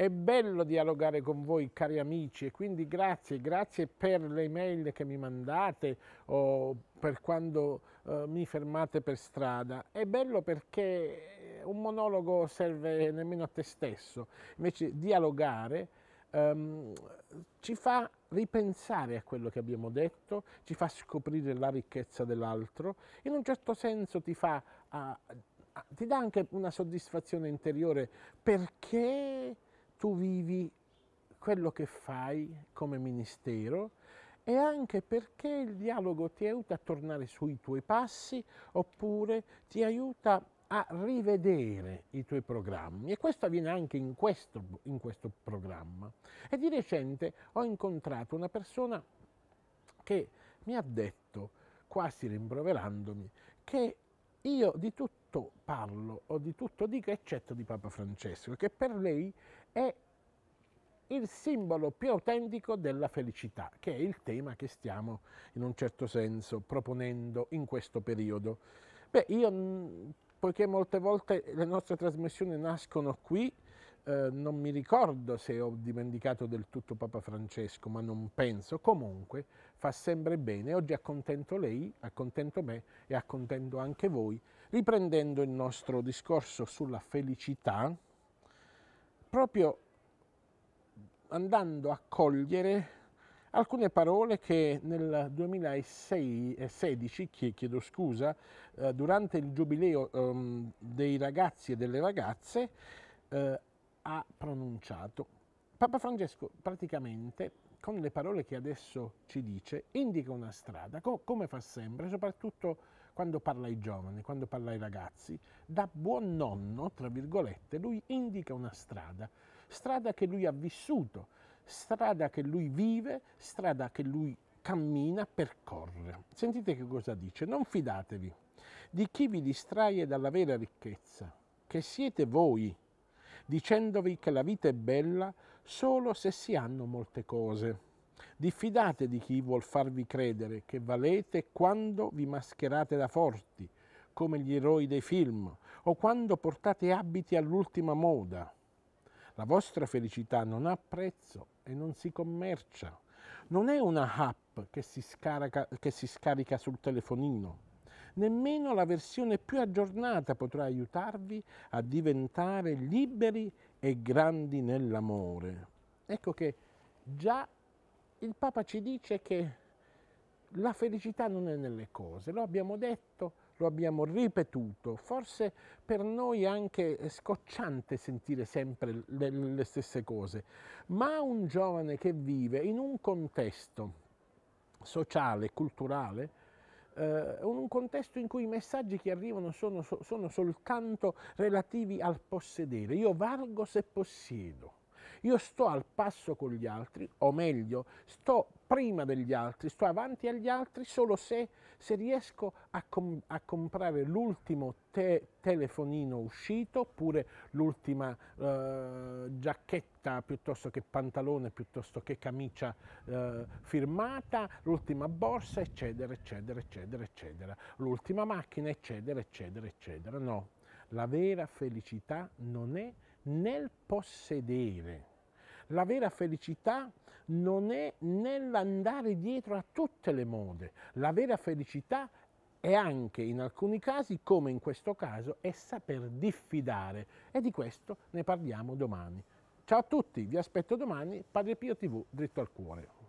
È bello dialogare con voi, cari amici, e quindi grazie, grazie per le email che mi mandate o per quando eh, mi fermate per strada. È bello perché eh, un monologo serve nemmeno a te stesso, invece dialogare ehm, ci fa ripensare a quello che abbiamo detto, ci fa scoprire la ricchezza dell'altro, in un certo senso ti fa... Ah, ti dà anche una soddisfazione interiore perché tu vivi quello che fai come ministero e anche perché il dialogo ti aiuta a tornare sui tuoi passi oppure ti aiuta a rivedere i tuoi programmi e questo avviene anche in questo, in questo programma. E di recente ho incontrato una persona che mi ha detto, quasi rimproverandomi, che io di tutto tutto parlo o di tutto dico eccetto di Papa Francesco, che per lei è il simbolo più autentico della felicità, che è il tema che stiamo in un certo senso proponendo in questo periodo. Beh, io, poiché molte volte le nostre trasmissioni nascono qui, eh, non mi ricordo se ho dimenticato del tutto Papa Francesco, ma non penso. Comunque fa sempre bene. Oggi accontento lei, accontento me e accontento anche voi, riprendendo il nostro discorso sulla felicità, proprio andando a cogliere alcune parole che nel 2016, chiedo scusa, eh, durante il giubileo ehm, dei ragazzi e delle ragazze, eh, ha pronunciato. Papa Francesco praticamente con le parole che adesso ci dice indica una strada, co come fa sempre, soprattutto quando parla ai giovani, quando parla ai ragazzi. Da buon nonno, tra virgolette, lui indica una strada, strada che lui ha vissuto, strada che lui vive, strada che lui cammina, percorre. Sentite che cosa dice, non fidatevi di chi vi distrae dalla vera ricchezza, che siete voi dicendovi che la vita è bella solo se si hanno molte cose. Diffidate di chi vuol farvi credere che valete quando vi mascherate da forti, come gli eroi dei film, o quando portate abiti all'ultima moda. La vostra felicità non ha prezzo e non si commercia. Non è una app che si, scarica, che si scarica sul telefonino nemmeno la versione più aggiornata potrà aiutarvi a diventare liberi e grandi nell'amore. Ecco che già il Papa ci dice che la felicità non è nelle cose, lo abbiamo detto, lo abbiamo ripetuto, forse per noi è anche scocciante sentire sempre le, le stesse cose, ma un giovane che vive in un contesto sociale, culturale, eh, un contesto in cui i messaggi che arrivano sono, sono soltanto relativi al possedere. Io valgo se possiedo. Io sto al passo con gli altri, o meglio, sto prima degli altri, sto avanti agli altri solo se, se riesco a, com a comprare l'ultimo te telefonino uscito oppure l'ultima eh, giacchetta piuttosto che pantalone, piuttosto che camicia eh, firmata, l'ultima borsa, eccetera, eccetera, eccetera, eccetera, l'ultima macchina, eccetera, eccetera, eccetera. No, la vera felicità non è nel possedere la vera felicità non è nell'andare dietro a tutte le mode, la vera felicità è anche in alcuni casi, come in questo caso, è saper diffidare e di questo ne parliamo domani. Ciao a tutti, vi aspetto domani, Padre Pio TV, dritto al cuore.